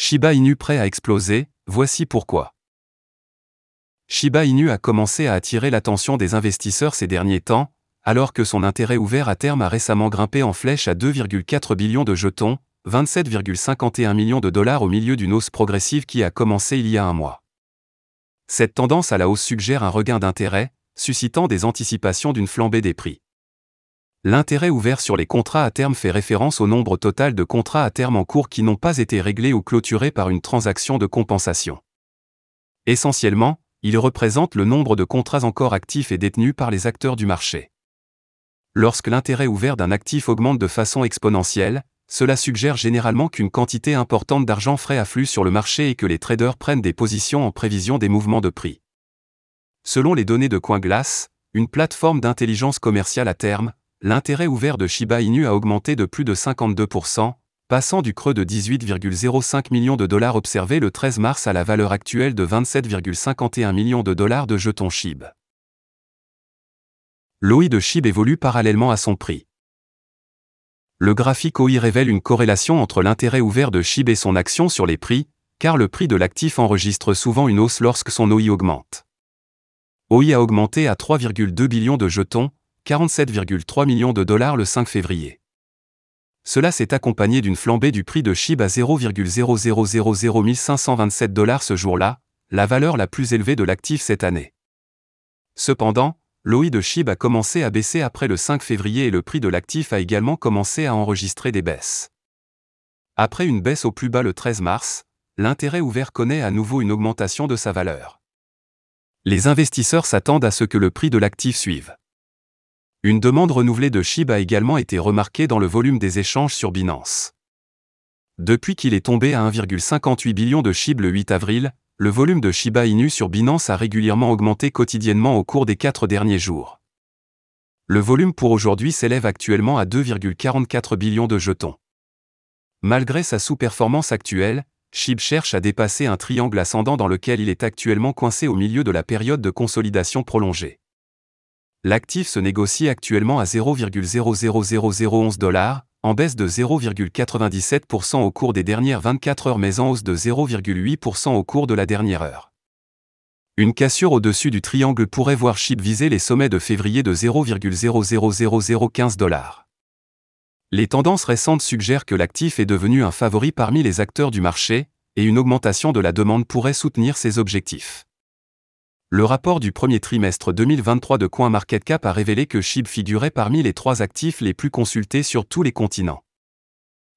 Shiba Inu prêt à exploser, voici pourquoi. Shiba Inu a commencé à attirer l'attention des investisseurs ces derniers temps, alors que son intérêt ouvert à terme a récemment grimpé en flèche à 2,4 billions de jetons, 27,51 millions de dollars au milieu d'une hausse progressive qui a commencé il y a un mois. Cette tendance à la hausse suggère un regain d'intérêt, suscitant des anticipations d'une flambée des prix. L'intérêt ouvert sur les contrats à terme fait référence au nombre total de contrats à terme en cours qui n'ont pas été réglés ou clôturés par une transaction de compensation. Essentiellement, il représente le nombre de contrats encore actifs et détenus par les acteurs du marché. Lorsque l'intérêt ouvert d'un actif augmente de façon exponentielle, cela suggère généralement qu'une quantité importante d'argent frais afflue sur le marché et que les traders prennent des positions en prévision des mouvements de prix. Selon les données de CoinGlass, une plateforme d'intelligence commerciale à terme, l'intérêt ouvert de Shiba Inu a augmenté de plus de 52%, passant du creux de 18,05 millions de dollars observé le 13 mars à la valeur actuelle de 27,51 millions de dollars de jetons SHIB. L'OI de SHIB évolue parallèlement à son prix. Le graphique OI révèle une corrélation entre l'intérêt ouvert de SHIB et son action sur les prix, car le prix de l'actif enregistre souvent une hausse lorsque son OI augmente. OI a augmenté à 3,2 billions de jetons, 47,3 millions de dollars le 5 février. Cela s'est accompagné d'une flambée du prix de Chib à 0,00001527 dollars ce jour-là, la valeur la plus élevée de l'actif cette année. Cependant, l'OI de Chib a commencé à baisser après le 5 février et le prix de l'actif a également commencé à enregistrer des baisses. Après une baisse au plus bas le 13 mars, l'intérêt ouvert connaît à nouveau une augmentation de sa valeur. Les investisseurs s'attendent à ce que le prix de l'actif suive. Une demande renouvelée de SHIB a également été remarquée dans le volume des échanges sur Binance. Depuis qu'il est tombé à 1,58 billion de SHIB le 8 avril, le volume de Shiba Inu sur Binance a régulièrement augmenté quotidiennement au cours des quatre derniers jours. Le volume pour aujourd'hui s'élève actuellement à 2,44 billions de jetons. Malgré sa sous-performance actuelle, SHIB cherche à dépasser un triangle ascendant dans lequel il est actuellement coincé au milieu de la période de consolidation prolongée l'actif se négocie actuellement à 0,00011 dollars, en baisse de 0,97% au cours des dernières 24 heures mais en hausse de 0,8% au cours de la dernière heure. Une cassure au-dessus du triangle pourrait voir Chip viser les sommets de février de 0,00015 dollars. Les tendances récentes suggèrent que l'actif est devenu un favori parmi les acteurs du marché, et une augmentation de la demande pourrait soutenir ses objectifs. Le rapport du premier trimestre 2023 de CoinMarketCap a révélé que SHIB figurait parmi les trois actifs les plus consultés sur tous les continents.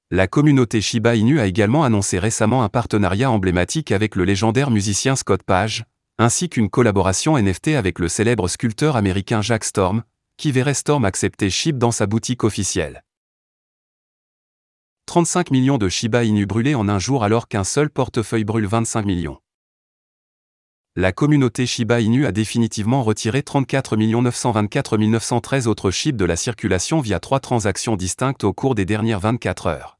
La communauté Shiba Inu a également annoncé récemment un partenariat emblématique avec le légendaire musicien Scott Page, ainsi qu'une collaboration NFT avec le célèbre sculpteur américain Jack Storm, qui verrait Storm accepter SHIB dans sa boutique officielle. 35 millions de Shiba Inu brûlés en un jour alors qu'un seul portefeuille brûle 25 millions la communauté Shiba Inu a définitivement retiré 34 924 913 autres chips de la circulation via trois transactions distinctes au cours des dernières 24 heures.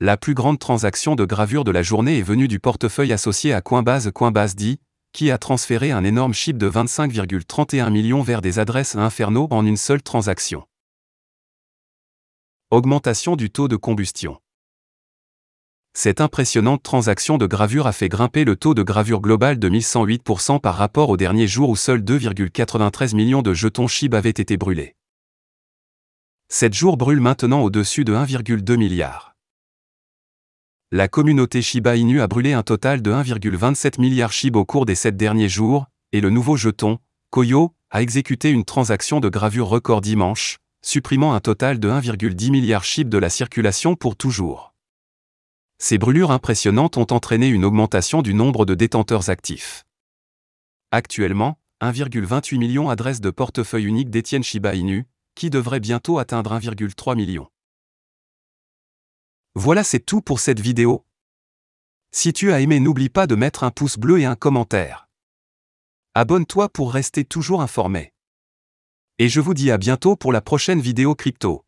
La plus grande transaction de gravure de la journée est venue du portefeuille associé à Coinbase Coinbase D, qui a transféré un énorme chip de 25,31 millions vers des adresses infernaux en une seule transaction. Augmentation du taux de combustion cette impressionnante transaction de gravure a fait grimper le taux de gravure global de 1108% par rapport au dernier jour où seuls 2,93 millions de jetons SHIB avaient été brûlés. Sept jours brûlent maintenant au-dessus de 1,2 milliard. La communauté Shiba Inu a brûlé un total de 1,27 milliard SHIB au cours des 7 derniers jours, et le nouveau jeton, Koyo, a exécuté une transaction de gravure record dimanche, supprimant un total de 1,10 milliard SHIB de la circulation pour toujours ces brûlures impressionnantes ont entraîné une augmentation du nombre de détenteurs actifs. Actuellement, 1,28 million adresses de portefeuille unique d'Etienne Shiba Inu, qui devrait bientôt atteindre 1,3 million. Voilà c'est tout pour cette vidéo. Si tu as aimé n'oublie pas de mettre un pouce bleu et un commentaire. Abonne-toi pour rester toujours informé. Et je vous dis à bientôt pour la prochaine vidéo crypto.